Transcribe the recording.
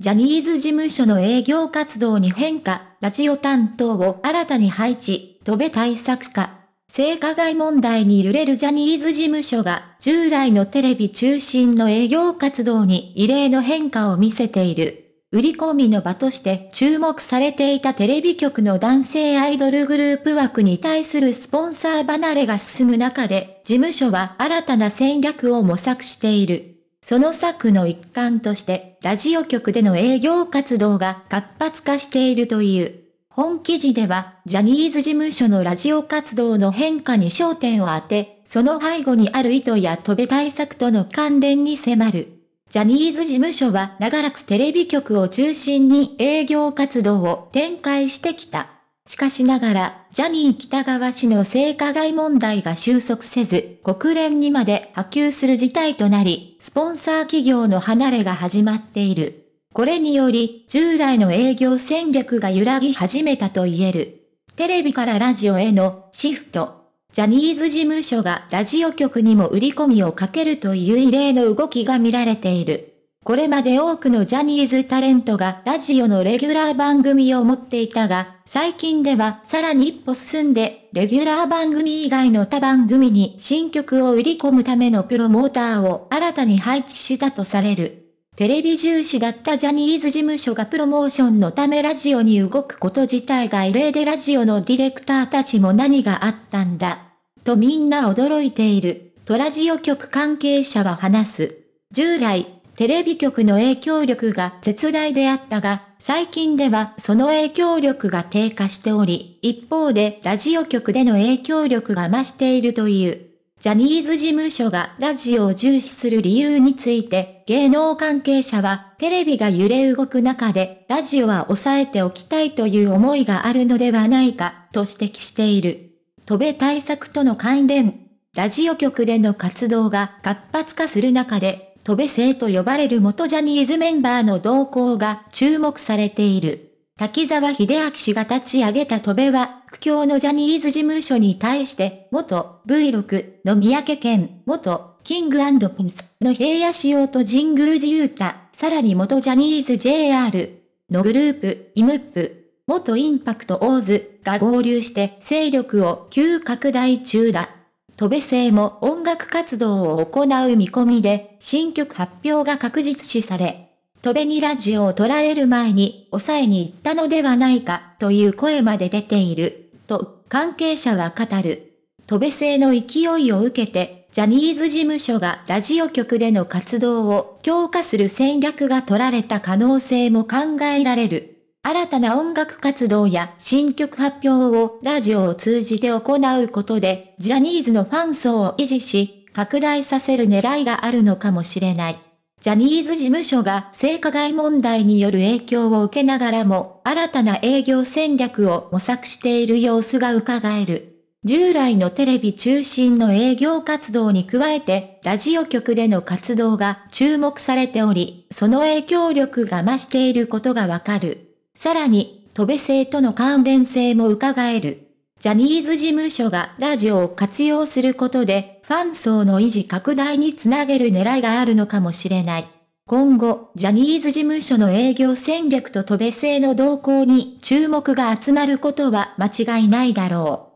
ジャニーズ事務所の営業活動に変化、ラジオ担当を新たに配置、戸部対策課。性加害問題に揺れるジャニーズ事務所が、従来のテレビ中心の営業活動に異例の変化を見せている。売り込みの場として注目されていたテレビ局の男性アイドルグループ枠に対するスポンサー離れが進む中で、事務所は新たな戦略を模索している。その策の一環として、ラジオ局での営業活動が活発化しているという。本記事では、ジャニーズ事務所のラジオ活動の変化に焦点を当て、その背後にある意図や飛べ対策との関連に迫る。ジャニーズ事務所は長らくテレビ局を中心に営業活動を展開してきた。しかしながら、ジャニー北川氏の性加害問題が収束せず、国連にまで波及する事態となり、スポンサー企業の離れが始まっている。これにより、従来の営業戦略が揺らぎ始めたと言える。テレビからラジオへのシフト。ジャニーズ事務所がラジオ局にも売り込みをかけるという異例の動きが見られている。これまで多くのジャニーズタレントがラジオのレギュラー番組を持っていたが、最近ではさらに一歩進んで、レギュラー番組以外の他番組に新曲を売り込むためのプロモーターを新たに配置したとされる。テレビ重視だったジャニーズ事務所がプロモーションのためラジオに動くこと自体が異例でラジオのディレクターたちも何があったんだ。とみんな驚いている。とラジオ局関係者は話す。従来、テレビ局の影響力が絶大であったが、最近ではその影響力が低下しており、一方でラジオ局での影響力が増しているという。ジャニーズ事務所がラジオを重視する理由について、芸能関係者は、テレビが揺れ動く中で、ラジオは抑えておきたいという思いがあるのではないか、と指摘している。飛べ対策との関連、ラジオ局での活動が活発化する中で、戸部生と呼ばれる元ジャニーズメンバーの動向が注目されている。滝沢秀明氏が立ち上げた戸部は、苦境のジャニーズ事務所に対して、元 V6 の三宅健、元キングピンスの平野仕様と神宮寺勇太、さらに元ジャニーズ JR のグループ、イムップ、元インパクトオーズが合流して勢力を急拡大中だ。戸部生も音楽活動を行う見込みで、新曲発表が確実視され、戸部にラジオを取られる前に抑えに行ったのではないかという声まで出ている、と関係者は語る。戸部生の勢いを受けて、ジャニーズ事務所がラジオ局での活動を強化する戦略が取られた可能性も考えられる。新たな音楽活動や新曲発表をラジオを通じて行うことで、ジャニーズのファン層を維持し、拡大させる狙いがあるのかもしれない。ジャニーズ事務所が性加害問題による影響を受けながらも、新たな営業戦略を模索している様子が伺える。従来のテレビ中心の営業活動に加えて、ラジオ局での活動が注目されており、その影響力が増していることがわかる。さらに、戸部性との関連性も伺える。ジャニーズ事務所がラジオを活用することで、ファン層の維持拡大につなげる狙いがあるのかもしれない。今後、ジャニーズ事務所の営業戦略と戸部性の動向に注目が集まることは間違いないだろう。